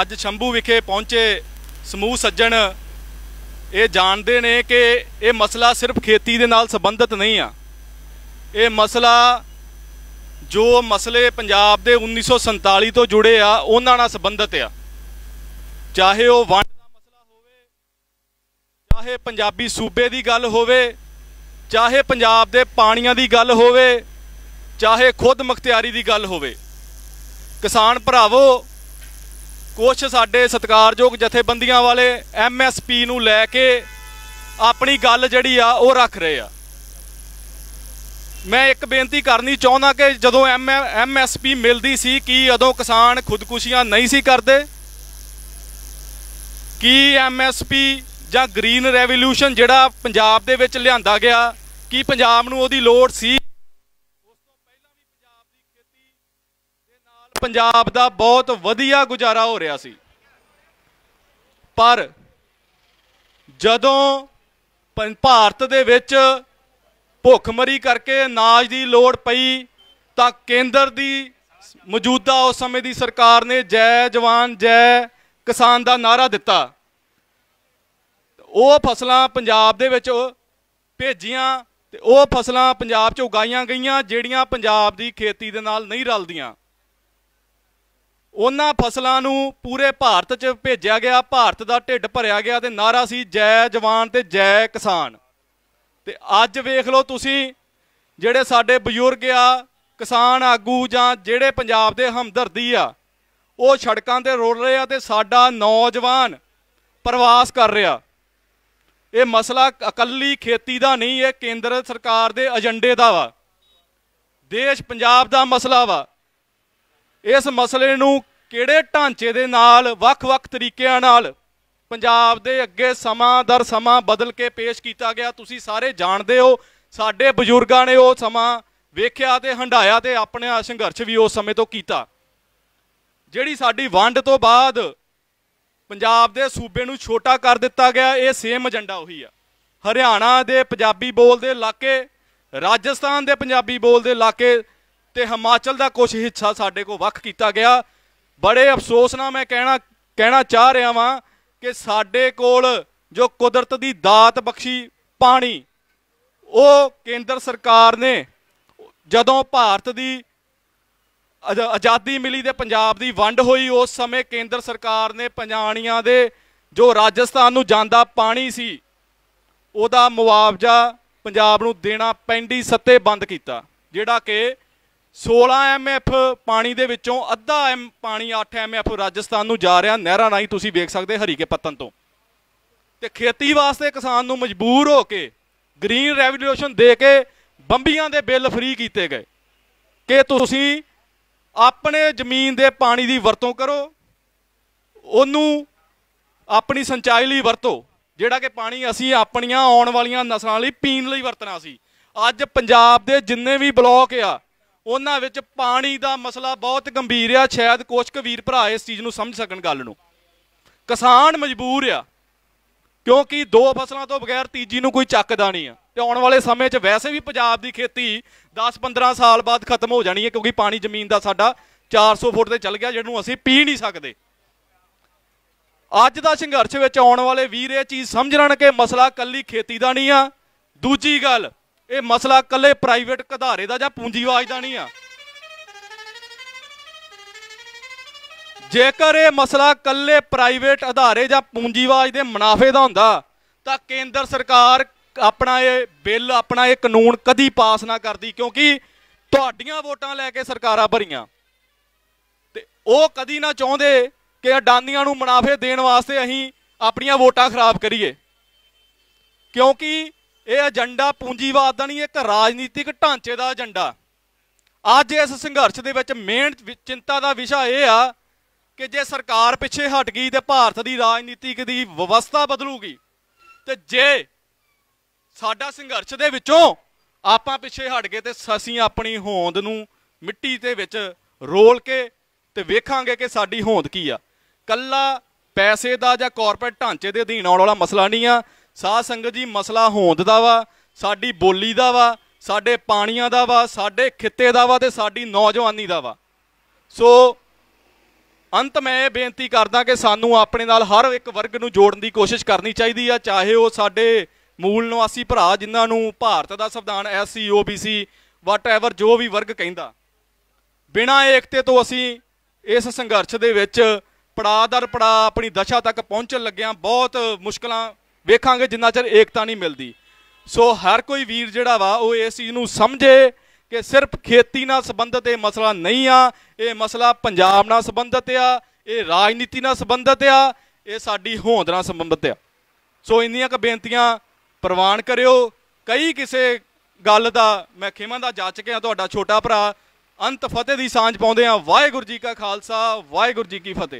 ਅੱਜ ਸ਼ੰਭੂ ਵਿਖੇ ਪਹੁੰਚੇ ਸਮੂਹ ਸੱਜਣ ਇਹ ਜਾਣਦੇ ਨੇ ਕਿ ਇਹ ਮਸਲਾ ਸਿਰਫ ਖੇਤੀ ਦੇ ਨਾਲ ਸੰਬੰਧਿਤ ਨਹੀਂ ਆ ਇਹ ਮਸਲਾ ਜੋ ਮਸਲੇ ਪੰਜਾਬ ਦੇ 1947 ਤੋਂ ਜੁੜੇ ਆ ਉਹਨਾਂ ਨਾਲ ਸੰਬੰਧਿਤ ਆ ਚਾਹੇ ਉਹ ਵੰਡ ਦਾ ਮਸਲਾ ਹੋਵੇ ਚਾਹੇ ਪੰਜਾਬੀ ਸੂਬੇ ਦੀ ਗੱਲ ਹੋਵੇ ਚਾਹੇ ਪੰਜਾਬ ਦੇ ਪਾਣੀਆਂ ਦੀ ਗੱਲ ਹੋਵੇ ਚਾਹੇ ਖੁਦ ਮੁਖਤਿਆਰੀ ਦੀ ਗੱਲ ਹੋਵੇ ਕਿਸਾਨ ਭਰਾਵੋ ਕੁਝ ਸਾਡੇ ਸਤਿਕਾਰਯੋਗ ਜਥੇਬੰਦੀਆਂ ਵਾਲੇ ਐਮਐਸਪੀ ਨੂੰ ਲੈ ਕੇ ਆਪਣੀ ਗੱਲ ਜਿਹੜੀ ਆ ਉਹ ਰੱਖ ਰਹੇ ਆ ਮੈਂ ਇੱਕ ਬੇਨਤੀ ਕਰਨੀ ਚਾਹੁੰਦਾ ਕਿ ਜਦੋਂ ਐਮ ਐਮਐਸਪੀ ਮਿਲਦੀ ਸੀ ਕੀ ਉਦੋਂ ਕਿਸਾਨ ਖੁਦਕੁਸ਼ੀਆਂ ਨਹੀਂ ਸੀ ਕਰਦੇ ਕੀ ਐਮਐਸਪੀ ਜਾਂ ਗ੍ਰੀਨ ਰੈਵੋਲੂਸ਼ਨ ਜਿਹੜਾ ਪੰਜਾਬ ਦੇ ਵਿੱਚ ਲਿਆਂਦਾ ਗਿਆ ਕੀ ਪੰਜਾਬ ਨੂੰ ਉਹਦੀ ਲੋੜ ਸੀ ਪੰਜਾਬ ਦਾ ਬਹੁਤ ਵਧੀਆ ਗੁਜ਼ਾਰਾ ਹੋ ਰਿਹਾ ਸੀ ਪਰ ਜਦੋਂ ਭਾਰਤ ਦੇ ਵਿੱਚ ਭੁੱਖਮਰੀ ਕਰਕੇ ਅਨਾਜ ਦੀ ਲੋੜ ਪਈ ਤਾਂ ਕੇਂਦਰ ਦੀ ਮੌਜੂਦਾ ਉਸ ਸਮੇਂ ਦੀ ਸਰਕਾਰ ਨੇ ਜੈ ਜਵਾਨ ਜੈ ਕਿਸਾਨ ਦਾ ਨਾਰਾ ਦਿੱਤਾ ਉਹ ਫਸਲਾਂ ਪੰਜਾਬ ਦੇ ਵਿੱਚ ਭੇਜੀਆਂ ਤੇ ਉਹ ਫਸਲਾਂ ਪੰਜਾਬ 'ਚ ਉਗਾਈਆਂ ਗਈਆਂ ਜਿਹੜੀਆਂ ਪੰਜਾਬ ਦੀ ਖੇਤੀ ਦੇ ਨਾਲ ਨਹੀਂ ਰਲਦੀਆਂ ਉਹਨਾਂ ਫਸਲਾਂ ਨੂੰ ਪੂਰੇ ਭਾਰਤ 'ਚ ਭੇਜਿਆ ਗਿਆ ਭਾਰਤ ਦਾ ਢਿੱਡ ਭਰਿਆ ਗਿਆ ਤੇ ਨਾਰਾ ਸੀ ਜੈ ਜਵਾਨ ਤੇ ਜੈ ਕਿਸਾਨ ਤੇ ਅੱਜ ਵੇਖ ਲਓ ਤੁਸੀਂ ਜਿਹੜੇ ਸਾਡੇ ਬਜ਼ੁਰਗ ਆ ਕਿਸਾਨ ਆਗੂ ਜਾਂ ਜਿਹੜੇ ਪੰਜਾਬ ਦੇ ਹਮਦਰਦੀ ਆ ਉਹ ਸੜਕਾਂ ਤੇ ਰੋਲ ਰਹੇ ਆ ਤੇ ਸਾਡਾ ਨੌਜਵਾਨ ਪ੍ਰਵਾਸ ਕਰ ਰਿਹਾ ਇਹ ਮਸਲਾ ਇਕੱਲੀ ਖੇਤੀ ਦਾ ਨਹੀਂ ਇਹ ਕੇਂਦਰ ਸਰਕਾਰ ਦੇ ਏਜੰਡੇ ਦਾ ਵਾ ਦੇਸ਼ ਪੰਜਾਬ ਦਾ ਮਸਲਾ ਵਾ ਇਸ ਮਸਲੇ ਨੂੰ ਕਿਹੜੇ ਢਾਂਚੇ ਦੇ ਨਾਲ ਵੱਖ-ਵੱਖ ਤਰੀਕਿਆਂ ਨਾਲ ਪੰਜਾਬ ਦੇ ਅੱਗੇ ਸਮਾਂ ਦਰ ਸਮਾਂ ਬਦਲ ਕੇ ਪੇਸ਼ ਕੀਤਾ ਗਿਆ ਤੁਸੀਂ ਸਾਰੇ ਜਾਣਦੇ ਹੋ ਸਾਡੇ ਬਜ਼ੁਰਗਾਂ ਨੇ ਉਹ ਸਮਾਂ ਵੇਖਿਆ ਤੇ ਹੰਡਾਇਆ ਤੇ ਆਪਣੇ ਸੰਘਰਸ਼ ਵੀ ਉਸ ਸਮੇਂ ਤੋਂ ਕੀਤਾ ਜਿਹੜੀ ਸਾਡੀ ਵੰਡ ਤੋਂ ਬਾਅਦ ਪੰਜਾਬ ਦੇ ਸੂਬੇ ਨੂੰ ਛੋਟਾ ਕਰ ਦਿੱਤਾ ਗਿਆ ਇਹ ਸੇਮ ਏਜੰਡਾ ਉਹੀ ਆ ਹਰਿਆਣਾ ਦੇ ਪੰਜਾਬੀ ਬੋਲਦੇ ਇਲਾਕੇ ਰਾਜਸਥਾਨ ਦੇ ਪੰਜਾਬੀ ਬੋਲਦੇ ਇਲਾਕੇ ਤੇ ਹਿਮਾਚਲ ਦਾ ਕੁਝ ਹਿੱਸਾ ਸਾਡੇ ਕੋਲ ਵੱਖ ਕੀਤਾ ਗਿਆ ਬੜੇ ਅਫਸੋਸ ਨਾਲ ਮੈਂ ਕਹਿਣਾ ਕਹਿਣਾ ਚਾਹ ਰਿਹਾ ਵਾਂ ਕਿ ਸਾਡੇ ਕੋਲ ਜੋ ਕੁਦਰਤ ਦੀ ਦਾਤ ਬਖਸ਼ੀ ਪਾਣੀ ਉਹ ਕੇਂਦਰ ਸਰਕਾਰ ਨੇ ਜਦੋਂ ਭਾਰਤ ਦੀ ਆਜ਼ਾਦੀ ਮਿਲੀ ਤੇ ਪੰਜਾਬ ਦੀ ਵੰਡ ਹੋਈ ਉਸ ਸਮੇਂ ਕੇਂਦਰ ਸਰਕਾਰ ਨੇ ਪੰਜਾਣੀਆਂ ਦੇ ਜੋ ਰਾਜਸਥਾਨ ਨੂੰ ਜਾਂਦਾ ਪਾਣੀ ਸੀ ਉਹਦਾ ਮੁਆਵਜ਼ਾ ਪੰਜਾਬ ਨੂੰ ਦੇਣਾ ਪੈਂਦੀ ਸੱਤੇ ਬੰਦ ਕੀਤਾ ਜਿਹੜਾ ਕਿ 16 ਐਮਐਫ ਪਾਣੀ ਦੇ ਵਿੱਚੋਂ ਅੱਧਾ ਐਮ ਪਾਣੀ 8 ਐਮਐਫ ਰਾਜਸਥਾਨ ਨੂੰ ਜਾ ਰਿਹਾ ਨਹਿਰਾਂ ਰਾਹੀਂ ਤੁਸੀਂ ਵੇਖ ਸਕਦੇ ਹਰੀਕੇ ਪੱਤਨ ਤੋਂ ਤੇ ਖੇਤੀ ਵਾਸਤੇ ਕਿਸਾਨ ਨੂੰ ਮਜਬੂਰ ਹੋ ਕੇ ਗ੍ਰੀਨ ਰੈਵੋਲੂਸ਼ਨ ਦੇ ਕੇ ਬੰਬੀਆਂ ਦੇ ਬਿੱਲ ਫ੍ਰੀ ਕੀਤੇ ਗਏ ਕਿ ਤੁਸੀਂ ਆਪਣੇ ਜ਼ਮੀਨ ਦੇ ਪਾਣੀ ਦੀ ਵਰਤੋਂ ਕਰੋ ਉਹਨੂੰ ਆਪਣੀ ਸਿੰਚਾਈ ਲਈ ਵਰਤੋ ਜਿਹੜਾ ਕਿ ਪਾਣੀ ਅਸੀਂ ਆਪਣੀਆਂ ਆਉਣ ਵਾਲੀਆਂ ਨਸਲਾਂ ਲਈ ਪੀਣ ਲਈ ਵਰਤਣਾ ਸੀ ਅੱਜ ਪੰਜਾਬ ਦੇ ਜਿੰਨੇ ਵੀ ਬਲਾਕ ਆ ਉਹਨਾਂ ਵਿੱਚ ਪਾਣੀ ਦਾ ਮਸਲਾ ਬਹੁਤ ਗੰਭੀਰ ਆ ਸ਼ਾਇਦ ਕੁਝ ਵੀਰ ਭਰਾ ਇਸ ਚੀਜ਼ ਨੂੰ ਸਮਝ ਸਕਣ ਗੱਲ ਨੂੰ ਕਿਸਾਨ ਮਜਬੂਰ ਆ ਕਿਉਂਕਿ ਦੋ ਫਸਲਾਂ ਤੋਂ ਬਗੈਰ ਤੀਜੀ ਨੂੰ ਕੋਈ ਚੱਕਦਾ ਨਹੀਂ ਆ ਤੇ ਆਉਣ ਵਾਲੇ ਸਮੇਂ 'ਚ ਵੈਸੇ ਵੀ ਪੰਜਾਬ ਦੀ ਖੇਤੀ 10-15 ਸਾਲ ਬਾਅਦ ਖਤਮ ਹੋ ਜਾਣੀ ਹੈ ਕਿਉਂਕਿ ਪਾਣੀ ਜ਼ਮੀਨ ਦਾ ਸਾਡਾ 400 ਫੁੱਟ ਤੇ ਚੱਲ ਗਿਆ ਜਿਹਨੂੰ ਅਸੀਂ ਪੀ ਨਹੀਂ ਸਕਦੇ ਅੱਜ ਦਾ ਸੰਘਰਸ਼ ਵਿੱਚ ਆਉਣ ਵਾਲੇ ਵੀਰ ਇਹ ਚੀਜ਼ ਸਮਝ ਕਿ ਮਸਲਾ ਕੱਲੀ ਖੇਤੀ ਦਾ ਨਹੀਂ ਆ ਦੂਜੀ ਗੱਲ ਇਹ ਮਸਲਾ ਕੱਲੇ ਪ੍ਰਾਈਵੇਟ ਘਧਾਰੇ ਦਾ ਜਾਂ ਪੂੰਜੀਵਾਜ ਦਾ ਨਹੀਂ ਆ ਜੇਕਰ ਇਹ ਮਸਲਾ ਕੱਲੇ ਪ੍ਰਾਈਵੇਟ ਅਧਾਰੇ ਜਾਂ ਪੂੰਜੀਵਾਜ ਦੇ ਮੁਨਾਫੇ ਦਾ ਹੁੰਦਾ ਤਾਂ ਕੇਂਦਰ ਸਰਕਾਰ ਆਪਣਾ ਇਹ ਬਿੱਲ ਆਪਣਾ ਇਹ ਕਾਨੂੰਨ ਕਦੀ ਪਾਸ ਨਾ ਕਰਦੀ ਕਿਉਂਕਿ ਤੁਹਾਡੀਆਂ ਵੋਟਾਂ ਲੈ ਕੇ ਸਰਕਾਰਾਂ ਭਰੀਆਂ ਤੇ ਉਹ ਕਦੀ ਨਾ ਚਾਹੁੰਦੇ ਕਿ ਅਡਾਨੀਆਂ ਨੂੰ ਮੁਨਾਫੇ ਦੇਣ ਵਾਸਤੇ ਅਸੀਂ ਆਪਣੀਆਂ ਵੋਟਾਂ ਖਰਾਬ ਕਰੀਏ ਕਿਉਂਕਿ ਇਹ ਏਜੰਡਾ ਪੂੰਜੀਵਾਦ ਦਾ ਨਹੀਂ ਇੱਕ ਰਾਜਨੀਤਿਕ ਢਾਂਚੇ ਦਾ ਏਜੰਡਾ ਅੱਜ ਇਸ ਸੰਘਰਸ਼ ਦੇ ਵਿੱਚ ਮੇਨ ਚਿੰਤਾ ਦਾ ਵਿਸ਼ਾ ਇਹ ਆ ਕਿ ਜੇ ਸਰਕਾਰ ਪਿੱਛੇ ਹਟ ਗਈ ਤੇ ਭਾਰਤ ਦੀ ਰਾਜਨੀਤਿਕ ਦੀ ਵਿਵਸਥਾ ਬਦਲੂਗੀ ਤੇ ਜੇ ਸਾਡਾ ਸੰਘਰਸ਼ ਦੇ ਵਿੱਚੋਂ ਆਪਾਂ ਪਿੱਛੇ ਹਟ ਗਏ ਤੇ ਅਸੀਂ ਆਪਣੀ ਹੋਂਦ ਨੂੰ ਮਿੱਟੀ ਦੇ ਵਿੱਚ ਰੋਲ ਕੇ ਤੇ ਵੇਖਾਂਗੇ ਕਿ ਸਾਡੀ ਹੋਂਦ ਕੀ ਆ ਕੱਲਾ ਪੈਸੇ ਦਾ ਜਾਂ ਕਾਰਪੋਰੇਟ ਢਾਂਚੇ ਦੇ ਅਧੀਨ ਆਉਣ ਵਾਲਾ ਮਸਲਾ ਨਹੀਂ ਆ ਸਾਧ ਸੰਗਤ ਜੀ ਮਸਲਾ ਹੋਂਦ ਦਾ ਵਾ ਸਾਡੀ ਬੋਲੀ ਦਾ ਵਾ ਸਾਡੇ ਪਾਣੀਆਂ ਦਾ ਵਾ ਸਾਡੇ ਖਿੱਤੇ ਦਾ ਵਾ ਤੇ ਸਾਡੀ ਨੌਜਵਾਨੀ ਦਾ ਵਾ ਸੋ ਅੰਤ ਮੈਂ ਇਹ ਬੇਨਤੀ ਕਰਦਾ ਕਿ ਸਾਨੂੰ ਆਪਣੇ ਨਾਲ ਹਰ ਇੱਕ ਵਰਗ ਨੂੰ ਜੋੜਨ ਦੀ ਕੋਸ਼ਿਸ਼ ਕਰਨੀ ਚਾਹੀਦੀ ਆ ਚਾਹੇ ਉਹ ਸਾਡੇ ਮੂਲ ਨਿਵਾਸੀ ਭਰਾ ਜਿਨ੍ਹਾਂ ਨੂੰ ਭਾਰਤ ਦਾ ਸੰਵਿਧਾਨ ਐਸਸੀ ਓਬੀਸੀ ਵਾਟ ਐਵਰ ਜੋ ਵੀ ਵਰਗ ਕਹਿੰਦਾ ਬਿਨਾਂ ਏਕਤੇ ਤੋਂ ਅਸੀਂ ਇਸ ਸੰਘਰਸ਼ ਦੇ ਵਿੱਚ ਪੜਾ ਦਰ ਪੜਾ ਆਪਣੀ ਦਸ਼ਾ ਤੱਕ ਪਹੁੰਚਣ ਲੱਗਿਆਂ ਬਹੁਤ ਮੁਸ਼ਕਲਾਂ ਵੇਖਾਂਗੇ ਜਿੰਨਾ ਚਿਰ ਏਕਤਾ ਨਹੀਂ ਮਿਲਦੀ ਸੋ ਹਰ ਕੋਈ ਵੀਰ ਜਿਹੜਾ ਵਾ ਉਹ ਇਸ ਚੀਜ਼ ਨੂੰ ਸਮਝੇ ਕਿ ਸਿਰਫ ਖੇਤੀ ਨਾਲ ਸੰਬੰਧਤ ਇਹ ਮਸਲਾ ਨਹੀਂ ਆ ਇਹ ਮਸਲਾ ਪੰਜਾਬ ਨਾਲ ਸੰਬੰਧਤ ਆ ਇਹ ਰਾਜਨੀਤੀ ਨਾਲ ਸੰਬੰਧਤ ਆ ਇਹ ਸਾਡੀ ਹੋਂਦ ਨਾਲ ਸੰਬੰਧਤ ਆ ਸੋ ਇੰਨੀਆਂ ਕ ਬੇਨਤੀਆਂ ਪ੍ਰਵਾਨ ਕਰਿਓ ਕਈ ਕਿਸੇ ਗੱਲ ਦਾ ਮੈਂ ਖੇਮਾਂ ਦਾ ਜਾਚ ਕੇ ਆ ਤੁਹਾਡਾ ਛੋਟਾ ਭਰਾ ਅੰਤ ਫਤਿਹ ਦੀ ਸਾਂਝ ਪਾਉਂਦੇ ਆ ਵਾਹਿਗੁਰੂ ਜੀ ਕਾ ਖਾਲਸਾ ਵਾਹਿਗੁਰੂ ਜੀ ਕੀ ਫਤਿਹ